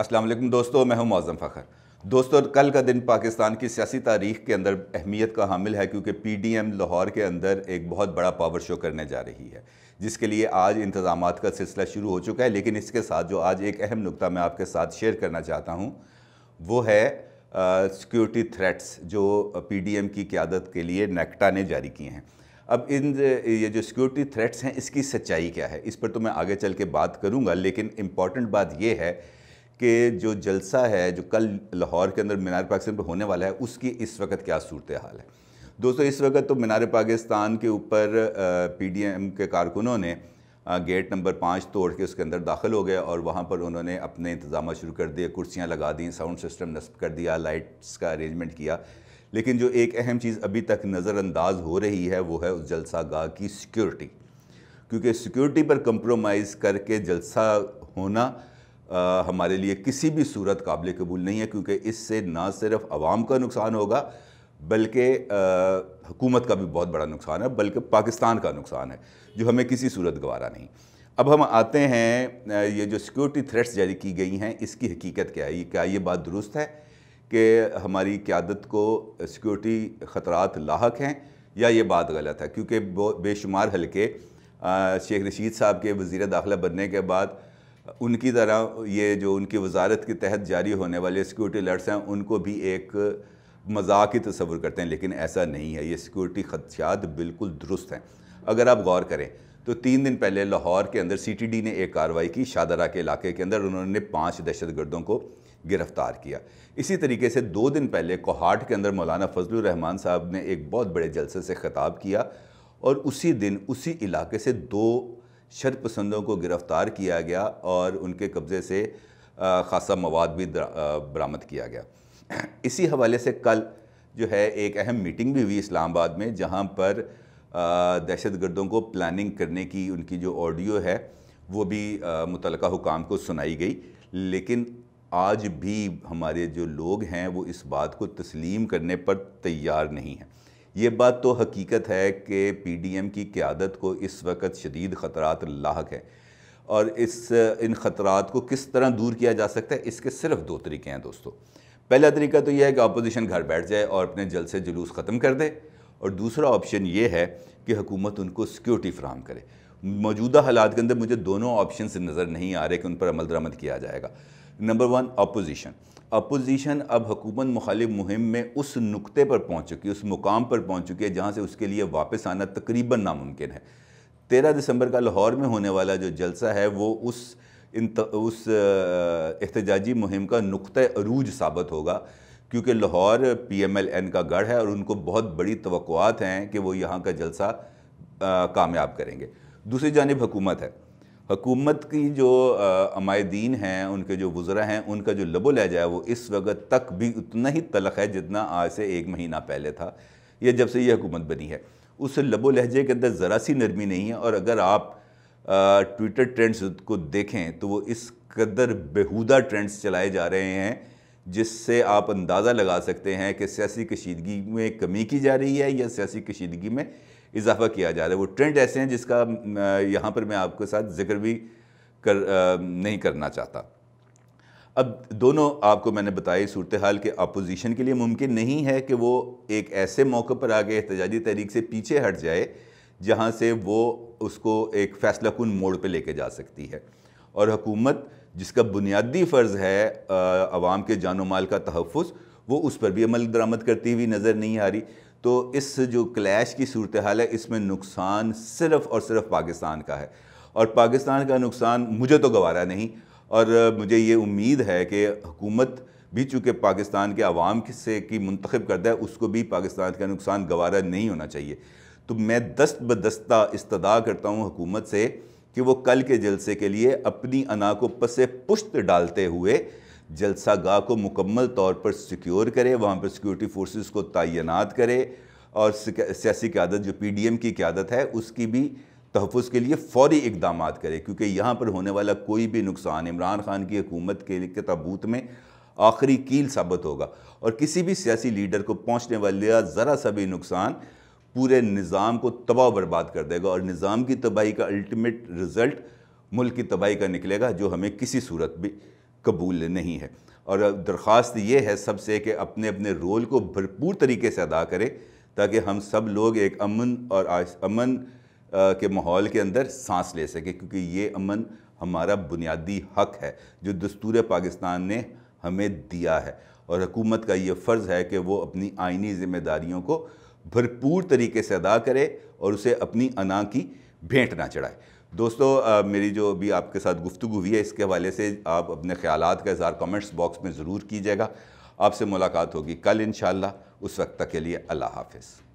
अस्सलाम वालेकुम दोस्तों मैं हूं मौज़म फ़खर दोस्तों कल का दिन पाकिस्तान की सियासी तारीख के अंदर अहमियत का हामिल है क्योंकि पी डी एम लाहौर के अंदर एक बहुत बड़ा पावर शो करने जा रही है जिसके लिए आज इंतजाम का सिलसिला शुरू हो चुका है लेकिन इसके साथ जो आज एक अहम नुकता मैं आपके साथ शेयर करना चाहता हूँ वो है सिक्योरिटी थ्रेट्स जो पी डी एम की क्यादत के लिए नेक्टा ने जारी किए हैं अब इन ये जो सिक्योरिटी थ्रेट्स हैं इसकी सच्चाई क्या है इस पर तो मैं आगे चल के बात करूँगा लेकिन इम्पॉर्टेंट बात यह है के जो जलसा है जो कल लाहौर के अंदर मीनार पाकिस्तान पर होने वाला है उसकी इस वक्त क्या सूरत हाल है दोस्तों इस वक्त तो मीनार पाकिस्तान के ऊपर पीडीएम के कारकुनों ने गेट नंबर पाँच तोड़ के उसके अंदर दाखिल हो गए और वहाँ पर उन्होंने अपने इंतजाम शुरू कर दिए कुर्सियाँ लगा दी साउंड सिस्टम नस्ब कर दिया लाइट्स का अरेंजमेंट किया लेकिन जो एक अहम चीज़ अभी तक नज़रअंदाज हो रही है वो है उस जलसा गाह की सिक्योरिटी क्योंकि सिक्योरिटी पर कंप्रोमाइज़ करके जलसा होना आ, हमारे लिए किसी भी सूरत काबिल कबूल नहीं है क्योंकि इससे ना सिर्फ आवाम का नुकसान होगा बल्कि हुकूमत का भी बहुत बड़ा नुकसान है बल्कि पाकिस्तान का नुकसान है जो हमें किसी सूरत गवारा नहीं अब हम आते हैं ये जो सिक्योरिटी थ्रेट्स जारी की गई हैं इसकी हकीकत क्या है क्या ये बात दुरुस्त है कि हमारी क्यादत को सिक्योरिटी ख़तरात लाक हैं या ये बात गलत है क्योंकि बेशुमार हल्के शेख रशीद साहब के वज़ी दाखिला बनने के बाद उनकी तरह ये जो उनकी वजारत के तहत जारी होने वाले सिक्योरिटी अलर्ट्स हैं उनको भी एक मजाक ही तस्वुर करते हैं लेकिन ऐसा नहीं है ये सिक्योरिटी खदशात बिल्कुल दुरुस्त हैं अगर आप गौर करें तो तीन दिन पहले लाहौर के अंदर सीटीडी ने एक कार्रवाई की शाहदरा के इलाके के अंदर उन्होंने पाँच दहशत गर्दों को गिरफ्तार किया इसी तरीके से दो दिन पहले कोहाट के अंदर मौलाना फजल रहमान साहब ने एक बहुत बड़े जलसे से ख़ताब किया और उसी दिन उसी इलाके से दो पसंदों को गिरफ़्तार किया गया और उनके कब्ज़े से ख़ासा मवाद भी बरामद किया गया इसी हवाले से कल जो है एक अहम मीटिंग भी हुई इस्लामाबाद में जहाँ पर दहशत गर्दों को प्लानिंग करने की उनकी जो ऑडियो है वो भी मुतल हुकाम को सुनाई गई लेकिन आज भी हमारे जो लोग हैं वो इस बात को तस्लीम करने पर तैयार नहीं हैं ये बात तो हकीकत है कि पी डी एम की क़्यादत को इस वक्त शदीद ख़तरा लाक हैं और इस इन खतरा को किस तरह दूर किया जा सकता है इसके सिर्फ दो तरीके हैं दोस्तों पहला तरीका तो यह है कि अपोजिशन घर बैठ जाए और अपने जल से जुलूस ख़त्म कर दे और दूसरा ऑप्शन ये है कि हुकूमत उनको सिक्योरिटी फ्राहम करे मौजूदा हालात के अंदर मुझे दोनों ऑप्शन नज़र नहीं आ रहे कि उन पर अमल दरामद किया जाएगा नंबर वन अपोजिशन अपोजिशन अब हुकूमत मुखालिफ मुहिम में उस नुकते पर पहुंच चुकी है उस मुकाम पर पहुंच चुकी है जहां से उसके लिए वापस आना तकरीबन नामुमकिन है तेरह दिसंबर का लाहौर में होने वाला जो जलसा है वो उस उस एहतजाजी मुहिम का नुक़ अरूज साबित होगा क्योंकि Lahore P M L N का गढ़ है और उनको बहुत बड़ी तो हैं कि वो यहाँ का जलसा कामयाब करेंगे दूसरी जानब हुकूमत है हुकूमत की जो अमायदीन हैं उनके जो वज़रा हैं उनका जो लबो लहजा है वो इस वक्त तक भी उतना ही तलख है जितना आज से एक महीना पहले था या जब से ये हुकूमत बनी है उस लबो लहजे के अंदर ज़रा सी नरमी नहीं है और अगर आप ट्विटर ट्रेंड्स को देखें तो वो इस कदर बेहूदा ट्रेंड्स चलाए जा रहे हैं जिससे आप अंदाज़ा लगा सकते हैं कि सियासी कशीदगी में कमी की जा रही है या सियासी कशीदगी में इजाफा किया जा रहा है वो ट्रेंड ऐसे हैं जिसका यहाँ पर मैं आपके साथ जिक्र भी कर नहीं करना चाहता अब दोनों आपको मैंने बताई सूरत हाल के अपोजिशन के लिए मुमकिन नहीं है कि वो एक ऐसे मौके पर आगे एहतजाजी तहरीक से पीछे हट जाए जहाँ से वो उसको एक फैसला कन मोड़ पर लेके जा सकती है और हुकूमत जिसका बुनियादी फ़र्ज़ है आवाम के जानो माल का तहफ़ वो उस पर भी अमल दरामद करती हुई नज़र नहीं आ रही तो इस जो क्लैश की सूरत हाल है इसमें नुकसान सिर्फ और सिर्फ पाकिस्तान का है और पाकिस्तान का नुकसान मुझे तो गवारा नहीं और मुझे ये उम्मीद है कि हुकूमत भी चूँकि पाकिस्तान के आवाम से की मंतखब करता है उसको भी पाकिस्तान का नुकसान गवारा नहीं होना चाहिए तो मैं दस्त बदस्ता इस्तदा करता हूँ हुकूमत से कि वो कल के जलसे के लिए अपनी अना को पसे पुश्त डालते हुए जलसा गाह को मुकम्मल तौर पर सिक्योर करे वहाँ पर सिक्योरिटी फोर्सेस को तैनात करे और सियासी क्यादत जो पी डी एम की क्यादत है उसकी भी तहफ़ के लिए फौरी इकदाम करे क्योंकि यहाँ पर होने वाला कोई भी नुकसान इमरान खान की हुकूमत के, के तबूत में आखिरी कील साबित होगा और किसी भी सियासी लीडर को पहुँचने वाले ज़रा सा भी नुकसान पूरे निज़ाम को तबाह बर्बाद कर देगा और निज़ाम की तबाही का अल्टीमेट रिज़ल्ट मुल्क की तबाही का निकलेगा जो हमें किसी सूरत भी कबूल नहीं है और दरख्वास्त ये है सबसे कि अपने अपने रोल को भरपूर तरीके से अदा करें ताकि हम सब लोग एक अमन और अमन के माहौल के अंदर सांस ले सकें क्योंकि ये अमन हमारा बुनियादी हक है जो दस्तूर पाकिस्तान ने हमें दिया है और हकूमत का ये फ़र्ज़ है कि वो अपनी आइनी ज़िम्मेदारियों को भरपूर तरीके से अदा करे और उसे अपनी अना की भेंट ना चढ़ाए दोस्तों मेरी जो अभी आपके साथ गुफ्तु हुई है इसके हवाले से आप अपने ख्याल का इजहार कमेंट्स बॉक्स में ज़रूर कीजिएगा आपसे मुलाकात होगी कल इन उस वक्त तक के लिए अल्लाह हाफिज़